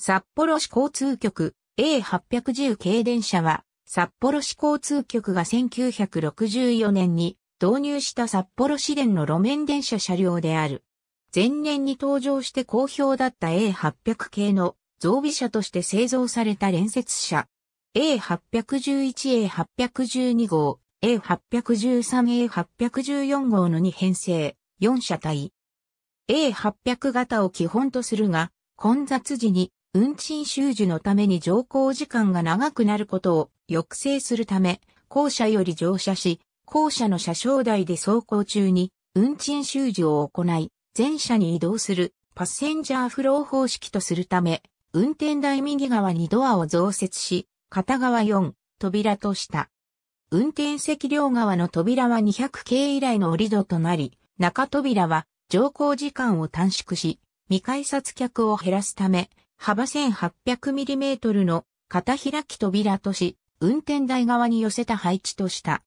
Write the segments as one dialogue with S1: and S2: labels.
S1: 札幌市交通局 A810 系電車は、札幌市交通局が1964年に導入した札幌市電の路面電車車両である。前年に登場して好評だった A800 系の増備車として製造された連接車。A811、A812 号、A813、A814 号の2編成、4車体。A800 型を基本とするが、混雑時に運賃収受のために乗降時間が長くなることを抑制するため、校舎より乗車し、校舎の車掌台で走行中に運賃収受を行い、全車に移動するパッセンジャーフロー方式とするため、運転台右側にドアを増設し、片側4、扉とした。運転席両側の扉は200系以来の折戸となり、中扉は乗降時間を短縮し、未改札客を減らすため、幅 1800mm の片開き扉とし、運転台側に寄せた配置とした。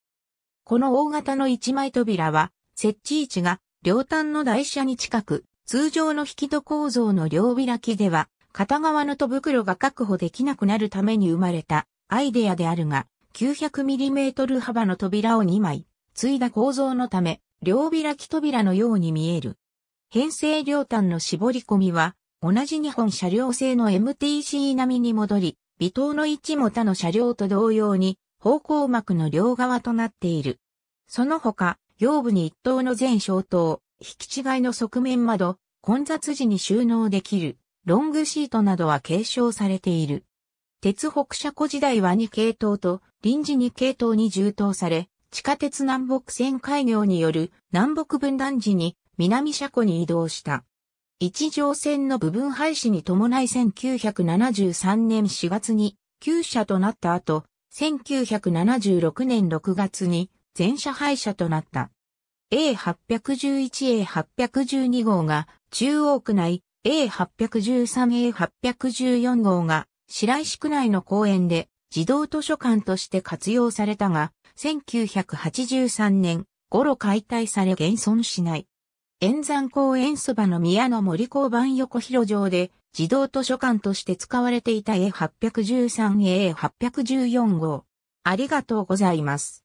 S1: この大型の一枚扉は、設置位置が両端の台車に近く、通常の引き戸構造の両開きでは、片側の戸袋が確保できなくなるために生まれたアイデアであるが、900mm 幅の扉を2枚、継いだ構造のため、両開き扉のように見える。編成両端の絞り込みは、同じ日本車両製の MTC 並みに戻り、微糖の位置も他の車両と同様に、方向膜の両側となっている。その他、腰部に一等の全小灯、引き違いの側面窓、混雑時に収納できる、ロングシートなどは継承されている。鉄北車庫時代は2系統と臨時2系統に充当され、地下鉄南北線開業による南北分断時に南車庫に移動した。一条線の部分廃止に伴い1973年4月に旧車となった後、1976年6月に全車廃車となった。A811、A812 号が中央区内、A813、A814 号が白石区内の公園で自動図書館として活用されたが、1983年頃解体され現存しない。円山公園そばの宮の森交番横広場で、児童図書館として使われていた A813A814 号。ありがとうございます。